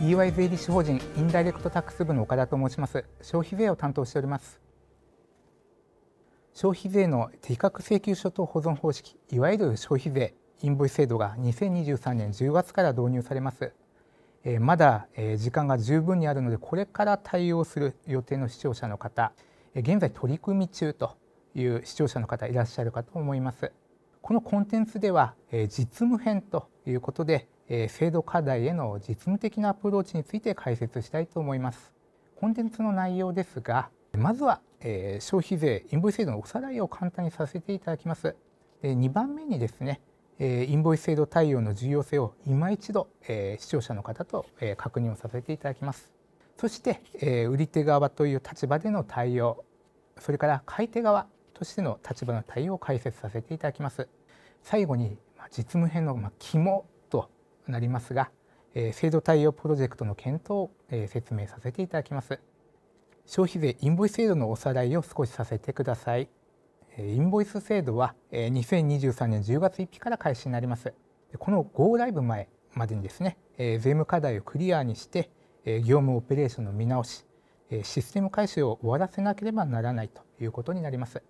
EY 税理士法人インダイレクトタックス部の岡田と申します消費税を担当しております消費税の適格請求書等保存方式いわゆる消費税インボイス制度が2023年10月から導入されますえまだ、え時間が十分にあるのでこれから対応する予定の視聴者の方、え現在取り組み中という視聴者の方いらっしゃるかと思いますこのコンテンツでは、え実務編ということで制度課題への実務的なアプローチについて解説したいと思います。コンテンツの内容ですが、まずは消費税インボイス制度のおさらいを簡単にさせていただきます。2番目にですね、インボイス制度対応の重要性を今一度視聴者の方と確認をさせていただきます。そして売り手側という立場での対応、それから買い手側としての立場の対応を解説させていただきます。最後に実務編の肝なりますが、えー、制度対応プロジェクトの検討を、えー、説明させていただきます消費税インボイス制度のおさらいを少しさせてくださいえインボイス制度はえ2023年10月1日から開始になりますこの GO ライブ前までにですねえ税務課題をクリアにしてえ業務オペレーションの見直しえシステム改修を終わらせなければならないということになります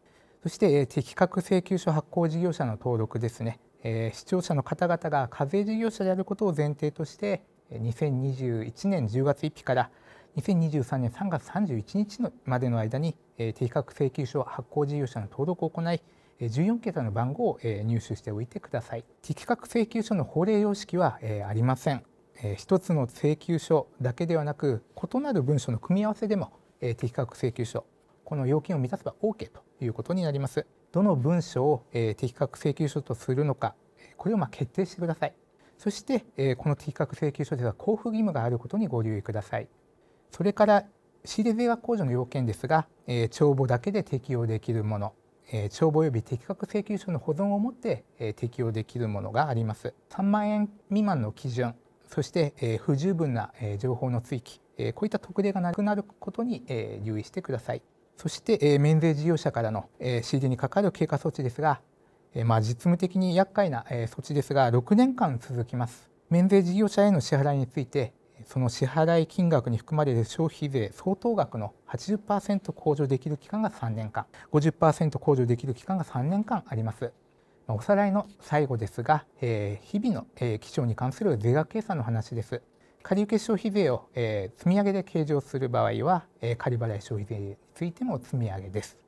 そしてえ適格請求書発行事業者の登録ですね視聴者の方々が課税事業者であることを前提として2021年10月1日から2023年3月31日のまでの間に、適格請求書発行事業者の登録を行い14桁の番号を入手しておいてください。適格請求書の法令様式はありません。一つの請求書だけではなく異なる文書の組み合わせでも適格請求書この要件を満たせば OK ということになります。どの文書を適格請求書とするのかこれをま決定してくださいそしてこの適格請求書では交付義務があることにご留意くださいそれから仕入れ税額控除の要件ですが帳簿だけで適用できるもの帳簿及び適格請求書の保存をもって適用できるものがあります3万円未満の基準そして不十分な情報の追記こういった特例がなくなることに留意してください。そして、えー、免税事業者からの、えー、CD にかかる経過措置ですが、えー、まあ、実務的に厄介な、え措置ですが6年間続きます免税事業者への支払いについてその支払い金額に含まれる消費税相当額の80%控除できる期間が3年間50%控除できる期間が3年間ありますおさらいの最後ですが、えー、日々の、えー、基調に関する税額計算の話です借受消費税を、えー、積み上げで計上する場合は、えー、借払い消費税についても積み上げです。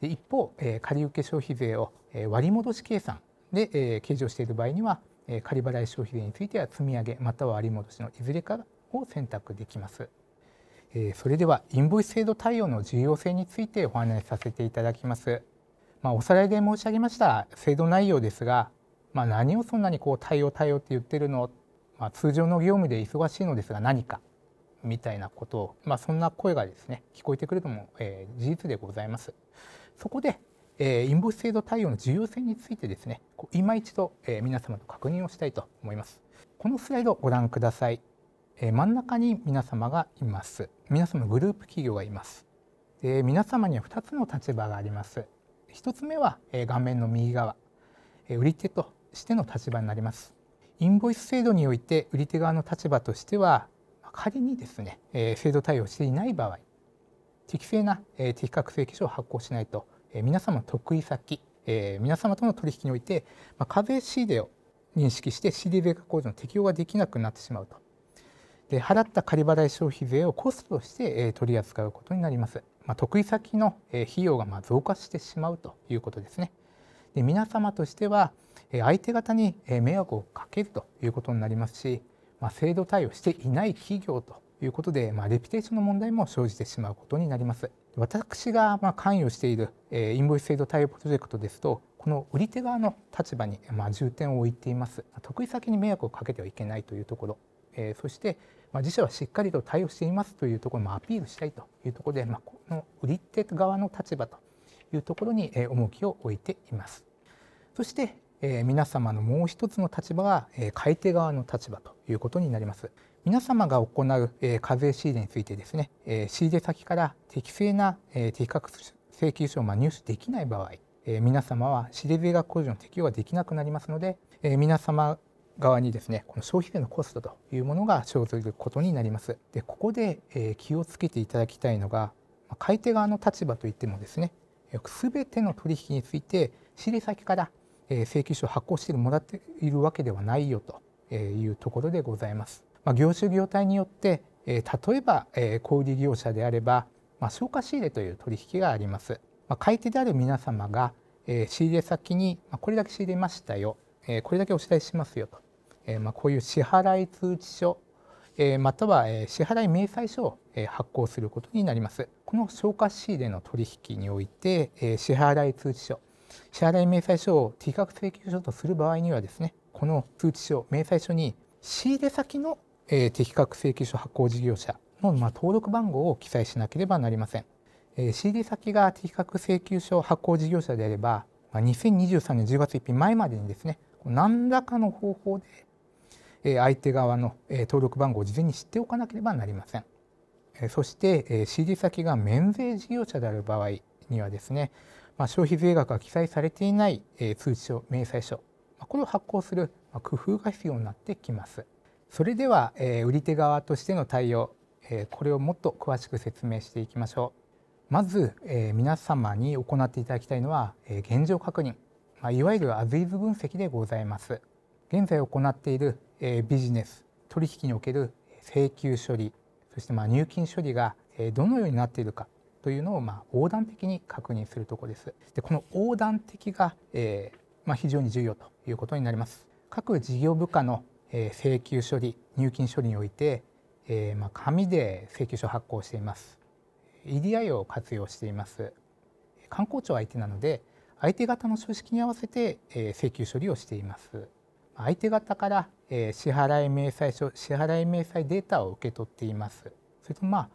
で一方、えー、借受消費税を、えー、割戻し計算で、えー、計上している場合には、えー、借払い消費税については積み上げまたは割戻しのいずれかを選択できます。えー、それではインボイス制度対応の重要性についてお話しさせていただきます。まあ、おさらいで申し上げました制度内容ですが、まあ、何をそんなにこう対応対応って言ってるのまあ、通常の業務で忙しいのですが何かみたいなことを、まあ、そんな声がですね聞こえてくるのも、えー、事実でございます。そこで、えー、インボイス制度対応の重要性についてですね今一度、えー、皆様と確認をしたいと思います。このスライドをご覧ください。え真ん中に皆様がいます。皆様グループ企業がいます。で皆様には2つの立場があります。1つ目は、え顔面の右側、え売り手としての立場になります。インボイス制度において売り手側の立場としては仮にですね、え制度対応していない場合適正な、え適格請求書を発行しないと、え皆様の得意先、え皆様との取引において、ま課税仕入れを認識して CD 税額控除の適用ができなくなってしまうとで払った仮払い消費税をコストとして、え取り扱うことになります、まあ、得意先の、え費用がま増加してしまうということですねで皆様としては相手方に迷惑をかけるということになりますし、まあ、制度対応していない企業ということで、まあ、レピュテーションの問題も生じてしまうことになります。私がま関与しているインボイス制度対応プロジェクトですとこの売り手側の立場にま重点を置いています得意先に迷惑をかけてはいけないというところ、そして自社はしっかりと対応していますというところもアピールしたいというところで、まあ、この売り手側の立場というところに重きを置いていますそしてえー、皆様のもう一つの立場は、えー、買い手側の立場ということになります皆様が行う、えー、課税仕入れについてですね、えー、仕入れ先から適正な、えー、定請求書を入手できない場合、えー、皆様は仕入れ税額控除の適用ができなくなりますので、えー、皆様側にですねこの消費税のコストというものが生ずることになりますでここで、えー、気をつけていただきたいのが買い手側の立場といってもですねすべての取引について仕入れ先からえ請求書を発行してもらっているわけではないよというところでございます。まあ、業種業態によって、え例えば、え小売業者であれば、まあ、消化仕入れという取引があります。まあ、買い手である皆様が、え仕入れ先に、まこれだけ仕入れましたよ、えこれだけお支払いしますよと、えまこういう支払い通知書または支払い明細書を発行することになりますこの消化仕入れの取引において支払い通知書支払い明細書を適格請求書とする場合にはですねこの通知書明細書に仕入れ先の、え適格請求書発行事業者の、ま登録番号を記載しなければなりません、え仕入れ先が適格請求書発行事業者であれば、ま2023年10月1日前までにですね何らかの方法で、え相手側の、え登録番号を事前に知っておかなければなりません、えそして、え仕入れ先が免税事業者である場合にはですねまあ、消費税額が記載されていない、えー、通知書明細書、まあ、これを発行する、まあ、工夫が必要になってきます。それでは、えー、売り手側としての対応、えー、これをもっと詳しく説明していきましょう。まず、えー、皆様に行っていただきたいのは、えー、現状確認、まあ、いわゆるアズイズ分析でございます。現在行っている、えー、ビジネス取引における請求処理そしてまあ入金処理がどのようになっているかというのをまあ横断的に確認するところです。でこの横断的が、えー、まあ、非常に重要ということになります。各事業部下の、えー、請求処理入金処理において、えー、まあ、紙で請求書発行しています。EDI を活用しています。観光庁相手なので相手方の書式に合わせて、え請求処理をしています。相手方から、え支払い明細書支払い明細データを受け取っています。それとまあ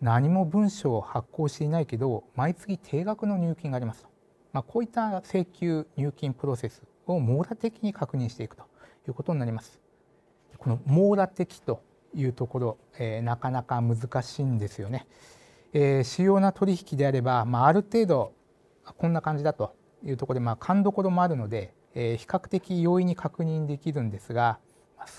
何も文書を発行していないけど毎月定額の入金がありますと、まあ、こういった請求入金プロセスを網羅的に確認していくということになります。この網羅的というところ、えー、なかなか難しいんですよね。えー、主要な取引であれば、まあ、ある程度こんな感じだというところで、まあ、勘どころもあるので、えー、比較的容易に確認できるんですが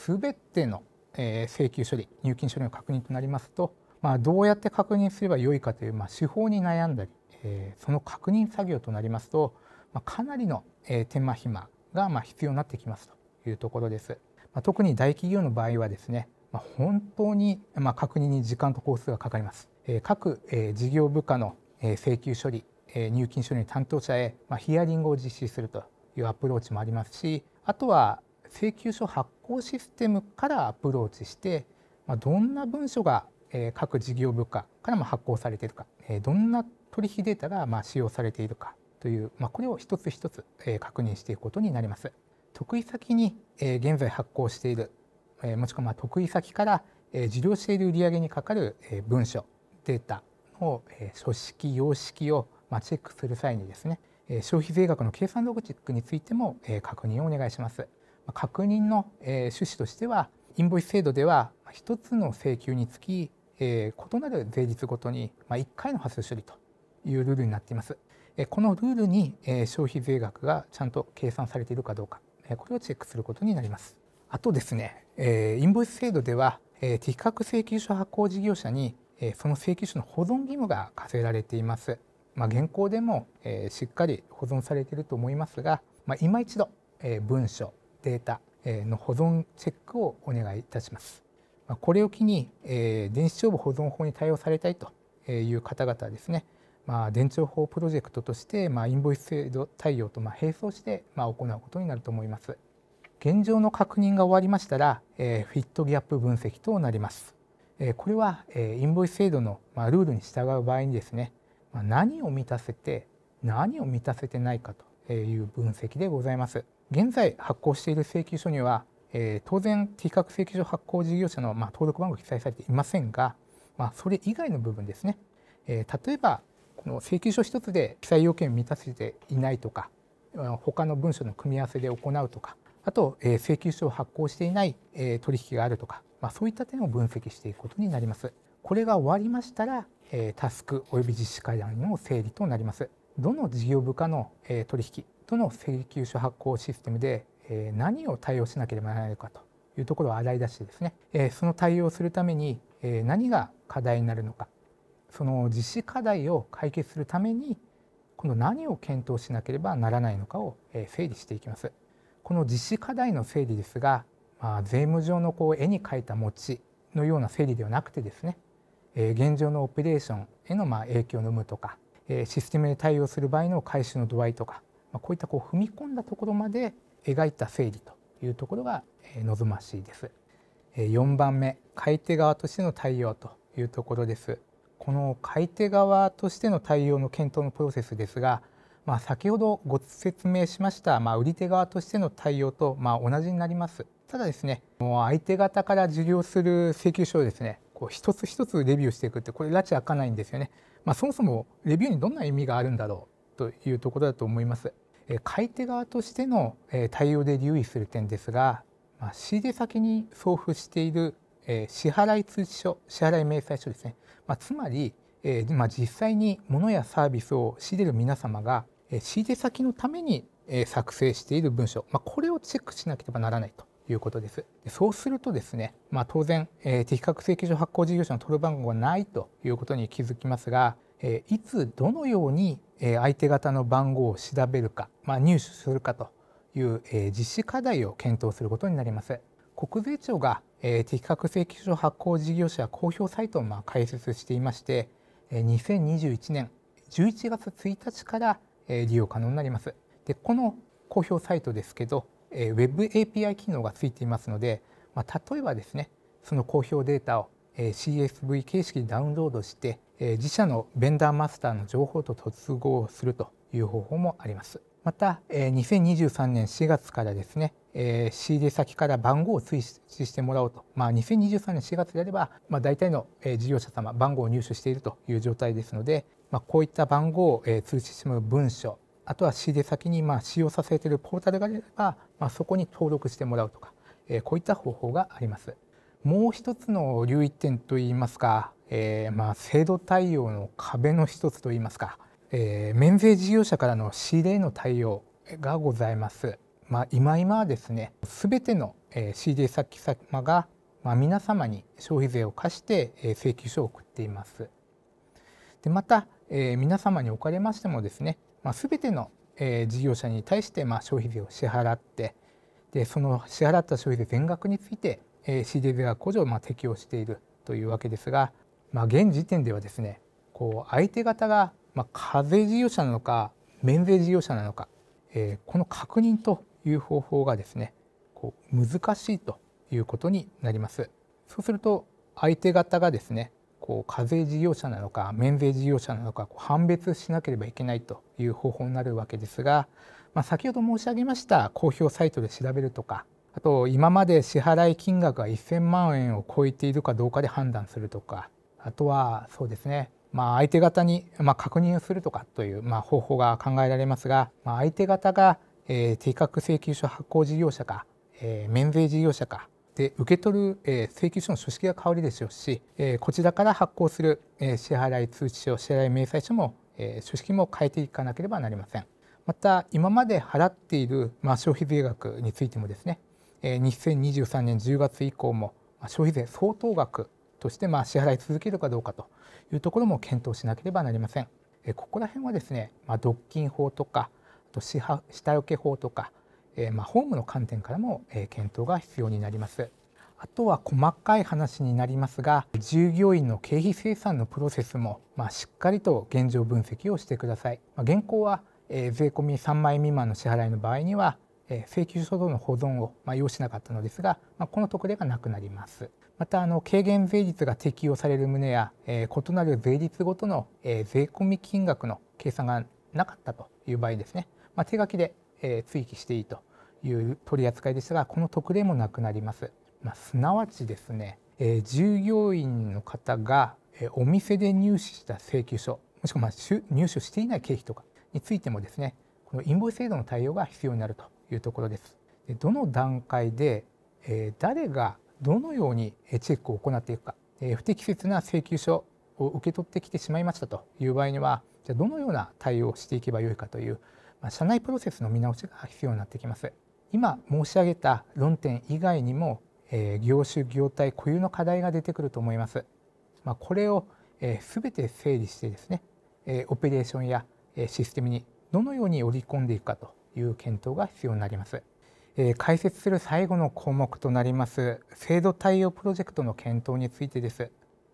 全ての、えー、請求処理入金処理の確認となりますとまあ、どうやって確認すればよいかという、まあ、手法に悩んだり、えー、その確認作業となりますと、まあ、かなりの、えー、手間暇が、まあ、必要になってきますというところです。まあ、特に大企業の場合はですね、まあ、本当に、まあ、確認に時間と工数がかかります。えー、各、えー、事業部下の、えー、請求処理、えー、入金処理の担当者へ、まあ、ヒアリングを実施するというアプローチもありますしあとは請求書発行システムからアプローチして、まあ、どんな文書がえ各事業部下からも発行されているか、えどんな取引データがま使用されているかという、まこれを一つ一つ、え確認していくことになります。得意先に、え現在発行している、えもしくはま得意先から、え受領している売上にかかる、え文書データの、え書式様式を、まチェックする際にですね消費税額の計算ログチックについても確認をお願いします。確認の趣旨としてはインボイス制度では1つの請求につきえー、異なる税率ごとに、まあ、1回の発生処理というルールになっています。えー、このルールに、えー、消費税額がちゃんと計算されているかどうか、えー、これをチェックすることになります。あとですね、えー、インボイス制度では、えー、適格請求書発行事業者に、えー、その請求書の保存義務が課せられています。まあ、現行でも、えー、しっかり保存されていると思いますが、まあ、今一度、えー、文書データの保存チェックをお願いいたします。これを機に、えー、電子帳簿保存法に対応されたいという方々ですね、まあ、電帳法プロジェクトとして、まあ、インボイス制度対応とまあ並走して、まあ、行うことになると思います。現状の確認が終わりましたら、えー、フィットギャップ分析となります。えー、これは、えー、インボイス制度の、まあ、ルールに従う場合にですね、まあ、何を満たせて何を満たせてないかという分析でございます。現在発行している請求書にはえー、当然企画請求書発行事業者の、まあ、登録番号記載されていませんが、まあ、それ以外の部分ですね、えー、例えばこの請求書1つで記載要件を満たせていないとか他の文書の組み合わせで行うとかあと、えー、請求書を発行していない、えー、取引があるとか、まあ、そういった点を分析していくことになります。これが終わりましたら、えー、タスク及び実施会談の整理となります。どの事業部下の、えー、取引どの請求書発行システムで何を対応しなければならないのかというところを洗い出してですねその対応するために何が課題になるのかその実施課題を解決するためにこの何を検討しなければならないのかを整理していきます。この実施課題の整理ですが、まあ、税務上のこう絵に描いた餅のような整理ではなくてですね現状のオペレーションへのま影響の有無とかシステムに対応する場合の回収の度合いとかまこういったこう踏み込んだところまで描いた整理というところが望ましいです4番目買い手側としての対応というところですこの買い手側としての対応の検討のプロセスですが、まあ、先ほどご説明しました、まあ、売り手側としての対応とま同じになりますただですねもう相手方から受領する請求書をですねこう一つ一つレビューしていくってこれ拉致開かないんですよね、まあ、そもそもレビューにどんな意味があるんだろうというところだと思います買い手側としての対応で留意する点ですが仕入れ先に送付している支払い通知書支払い明細書ですね、まつまり、え実際に物やサービスを仕入れる皆様が仕入れ先のために作成している文書、まこれをチェックしなければならないということですそうするとですね、ま当然、え適格請求書発行事業者の登録番号がないということに気づきますがえいつどのように相手方の番号を調べるか、まあ、入手するかという、え実施課題を検討することになります。国税庁が、え適格請求書発行事業者公表サイトを、まあ、開設していまして、え2021年11月1日から、え利用可能になります。でこの公表サイトですけど、えー、Web API 機能がついていますので、まあ、例えばですねその公表データを CSV 形式にダウンロードして自社のベンダーマスターの情報と突合するという方法もあります。また2023年4月からですね仕入れ先から番号を追試してもらおうと、まあ、2023年4月であれば、まあ、大体の事業者様番号を入手しているという状態ですので、まあ、こういった番号を通知してう文書あとは仕入れ先にまあ使用させているポータルがあれば、まあ、そこに登録してもらうとか、こういった方法があります。もう一つの留意点といいますか、えー、まあ制度対応の壁の一つといいますか、えー、免税事業者からの仕入れの対応がございます。まあ、今今はですね、すべての仕入れ先様がまあ、皆様に消費税を課して請求書を送っています。でまた、えー、皆様におかれましてもですね、まあ、全ての、えー、事業者に対してまあ消費税を支払ってでその支払った消費税全額についてえ CDV 学補助をま適用しているというわけですが、まあ、現時点ではですねこう相手方がま課税事業者なのか免税事業者なのか、えこの確認という方法がですねこう難しいということになります。そうすると相手方がですねこう課税事業者なのか免税事業者なのか判別しなければいけないという方法になるわけですが、まあ、先ほど申し上げました公表サイトで調べるとかあと今まで支払い金額が1,000万円を超えているかどうかで判断するとかあとはそうですねまあ、相手方に、まあ、確認をするとかという、まあ、方法が考えられますが、まあ、相手方が、定額請求書発行事業者か、え免税事業者かで受け取る、え請求書の書式が変わるでしょうし、えこちらから発行する、え支払い通知書支払い明細書も、え書式も変えていかなければなりません。また今まで払っている、まあ、消費税額についてもですね2023年10月以降も消費税相当額として支払い続けるかどうかというところも検討しなければなりません。ここら辺はですね、まあ、独禁法とかあと下請け法とか、えー、まあ法務の観点からも検討が必要になります。あとは細かい話になりますが従業員の経費精算のプロセスも、まあ、しっかりと現状分析をしてください。まあ、現行は、えー、税込3万円未満の支払いの場合にはえ請求書等の保存を、ま要しなかったのですが、まこの特例がなくなります。またあの軽減税率が適用される旨や、え異なる税率ごとの、え税込金額の計算がなかったという場合ですね、ま手書きで、え追記していいという取り扱いでしたがこの特例もなくなります。まあ、すなわちですね、え従業員の方が、えお店で入手した請求書もしくはま入手していない経費とかについてもですねこのインボイス制度の対応が必要になるというところです。でどの段階で、え誰がどのようにチェックを行っていくか、え不適切な請求書を受け取ってきてしまいましたという場合にはじゃどのような対応をしていけばよいかという、まあ、社内プロセスの見直しが必要になってきます。今申し上げた論点以外にも、え業種業態固有の課題が出てくると思います。まあ、これを、えー、全て整理してですね、えオペレーションや、えシステムにどのように織り込んでいくかという検討が必要になります。えー、解説する最後の項目となります制度対応プロジェクトの検討についてです。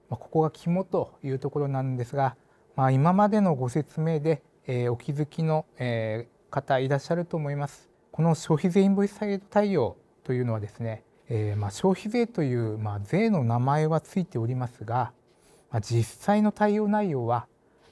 まあ、ここが肝というところなんですが、まあ、今までのご説明で、えー、お気づきの、えー、方いらっしゃると思います。この消費税インボイス制度対応というのはですね、えー、まあ消費税という、まあ、税の名前はついておりますが、まあ、実際の対応内容は、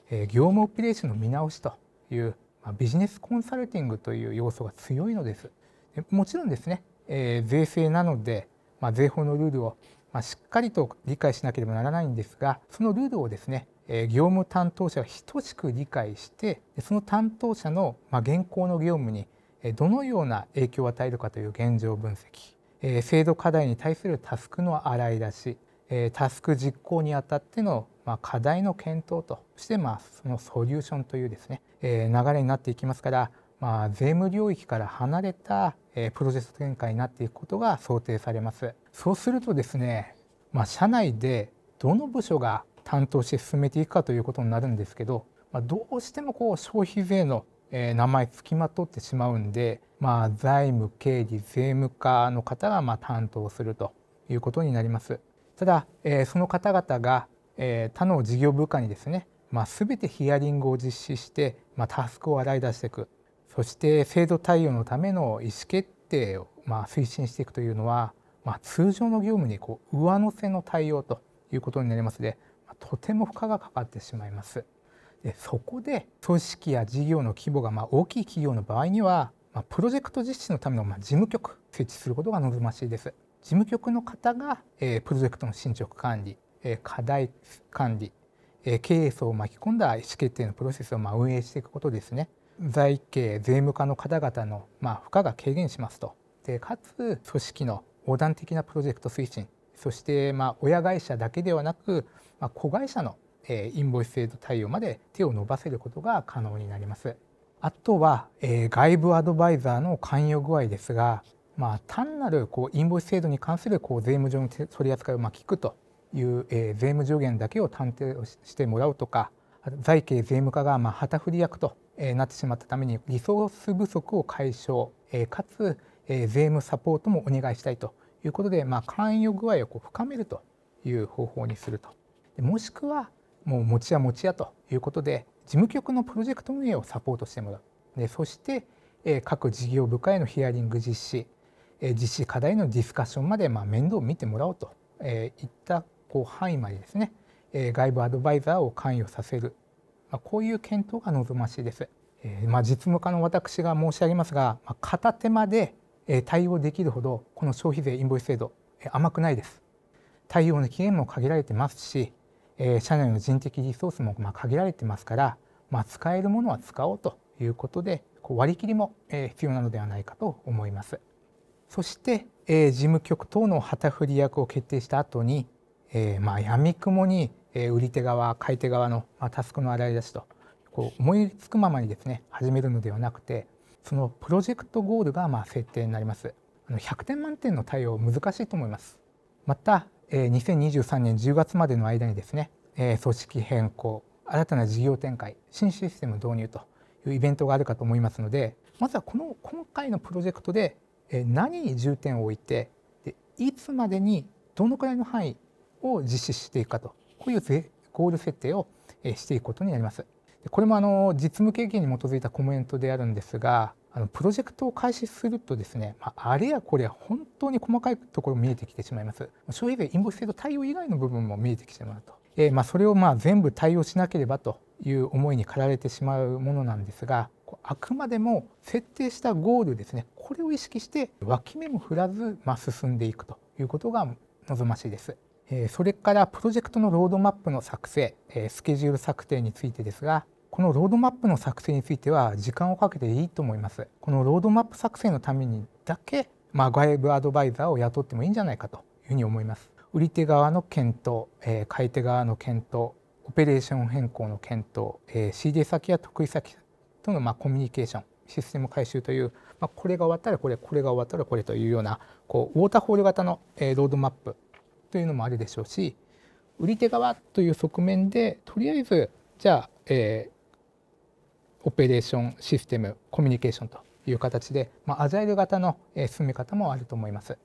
えー、業務オペレーションの見直しというまあ、ビジネスコンサルティングという要素が強いのです。でもちろんですね、えー、税制なので、まあ、税法のルールを、まあ、しっかりと理解しなければならないんですがそのルールをですね、え業務担当者が等しく理解してその担当者の、ま現行の業務にどのような影響を与えるかという現状分析、え制度課題に対するタスクの洗い出し、えタスク実行にあたってのま課題の検討としてまあそのソリューションというですね、え流れになっていきますから、まあ、税務領域から離れた、えプロジェクト展開になっていくことが想定されます。そうするとですね、まあ、社内でどの部署が担当して進めていくかということになるんですけど、まあ、どうしてもこう消費税の名前付きまとってしまうんで、まあ、財務経理税務課の方がま担当するということになります。ただ、えその方々がえー、他の事業部下にですね、まあ、全てヒアリングを実施して、まあ、タスクを洗い出していくそして制度対応のための意思決定を、まあ、推進していくというのは、まあ、通常の業務にこう上乗せの対応ということになりますで、まあ、とても負荷がかかってしまいます。でそこで組織や事業の規模がまあ大きい企業の場合には、まあ、プロジェクト実施のためのまあ事務局設置することが望ましいです。事務局の方が、えー、プロジェクトの進捗管理課題管理経営層を巻き込んだ意思決定のプロセスをま運営していくことですね財経税務課の方々のま負荷が軽減しますとでかつ組織の横断的なプロジェクト推進そしてま親会社だけではなく、ま子会社のインボイス制度対応まで手を伸ばせることが可能になります。あとは、え外部アドバイザーの関与具合ですが、まあ、単なるこうインボイス制度に関するこう税務上の取り扱いをま聞くという、え税務助言だけを探偵をしてもらうとか財形税務課がまあ旗振り役となってしまったためにリソース不足を解消、えかつ、え税務サポートもお願いしたいということで、まあ、関与具合をこう深めるという方法にするともしくはもう持ちや持ちやということで事務局のプロジェクト運営をサポートしてもらうでそして、え各事業部会のヒアリング実施、え実施課題のディスカッションまでまあ面倒を見てもらおうと、えいったこ範囲までですね、え外部アドバイザーを関与させる、まあ、こういう検討が望ましいです。えまあ、実務家の私が申し上げますが、まあ、片手まで対応できるほどこの消費税インボイス制度甘くないです。対応の期限も限られてますし、え社内の人的リソースもま限られてますから、まあ、使えるものは使おうということでこう割り切りも必要なのではないかと思います。そして、え事務局等の旗振り役を決定した後にえー、まあ闇雲に売り手側買い手側のタスクの洗い出しとこう思いつくままにですね始めるのではなくてそのプロジェクトゴールがまあ設定になりますあの100点満点の対応難しいと思いますまた、え2023年10月までの間にですね、え組織変更新たな事業展開新システム導入というイベントがあるかと思いますのでまずはこの今回のプロジェクトで何に重点を置いてでいつまでにどのくらいの範囲を実施していくかとこういうゴール設定をしていくことになります。これもあの実務経験に基づいたコメントであるんですがあのプロジェクトを開始するとですね、まあ、あれやこれや本当に細かいところ見えてきてしまいます消費税インボイス制度対応以外の部分も見えてきてしまうと、えー、まあそれをまあ全部対応しなければという思いに駆られてしまうものなんですがあくまでも設定したゴールですねこれを意識して脇目も振らずまあ進んでいくということが望ましいです。それからプロジェクトのロードマップの作成スケジュール策定についてですがこのロードマップの作成については時間をかけていいと思いますこのロードマップ作成のためにだけまあ、外部アドバイザーを雇ってもいいんじゃないかというふうに思います売り手側の検討、え買い手側の検討オペレーション変更の検討、えー、仕入れ先や得意先とのまコミュニケーションシステム改修という、まあ、これが終わったらこれこれが終わったらこれというようなこうウォーターホール型のロードマップというのもあるでしょうし売り手側という側面でとりあえずじゃあ、えー、オペレーションシステムコミュニケーションという形で、まあ、アジャイル型の、えー、進め方もあると思います。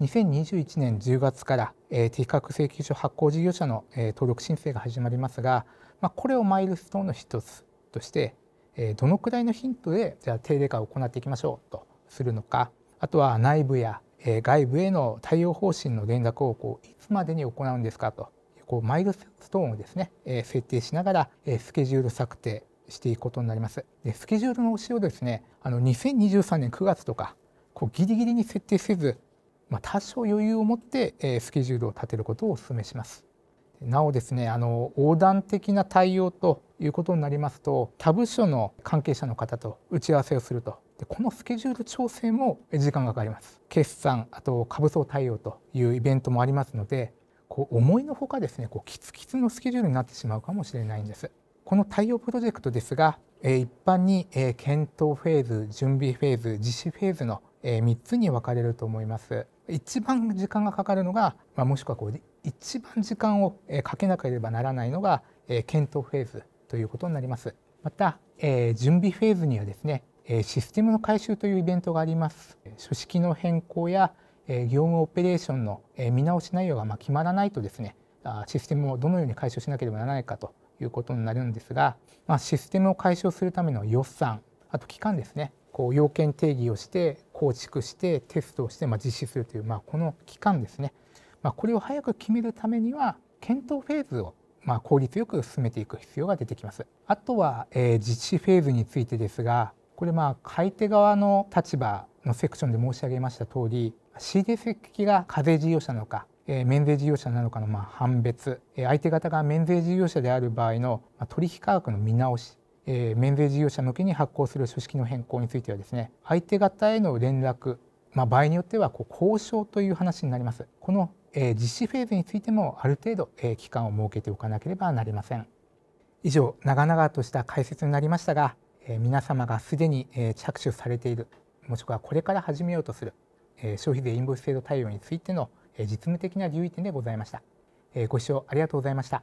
2021年10月から、えー、適格請求書発行事業者の、えー、登録申請が始まりますが、まあ、これをマイルストーンの一つとして、えー、どのくらいのヒントでじゃあ定例化を行っていきましょうとするのかあとは内部やえー、外部への対応方針の連絡をこういつまでに行うんですかとこうマイルストーンをですね、えー、設定しながら、えー、スケジュール策定していくことになります。でスケジュールの推しをですねあの2023年9月とかこうギリギリに設定せず、まあ、多少余裕を持って、えー、スケジュールを立てることをお勧めします。なおですねあの横断的な対応ということになりますと他部署の関係者の方と打ち合わせをするとでこのスケジュール調整も時間がかかります決算あと株相対応というイベントもありますのでこう思いのほかですねこうキツキツのスケジュールになってしまうかもしれないんですこの対応プロジェクトですが一般に検討フェーズ準備フェーズ実施フェーズの3つに分かれると思います一番時間がかかるのが、まあ、もしくはこう一番時間をかけなければならないのが検討フェーズということになりますまた準備フェーズにはですねシステムの改修というイベントがあります書式の変更や業務オペレーションの見直し内容がま決まらないとですねシステムをどのように解消しなければならないかということになるんですが、まシステムを解消するための予算あと期間ですねこう要件定義をして構築してテストをしてま実施するという、まあ、この期間ですね、まこれを早く決めるためには検討フェーズをま効率よく進めていく必要が出てきます。あとは、え実施フェーズについてですがこれまあ買い手側の立場のセクションで申し上げました通り CDS 機が課税事業者なのか免税事業者なのかのま判別相手方が免税事業者である場合の取引価格の見直し免税事業者向けに発行する書式の変更についてはですね相手方への連絡、まあ、場合によってはこう交渉という話になりますこの実施フェーズについてもある程度期間を設けておかなければなりません以上長々とした解説になりましたがえ皆様がすでに、え着手されているもしくはこれから始めようとする、え消費税インボイス制度対応についての、え実務的な留意点でございました、えご視聴ありがとうございました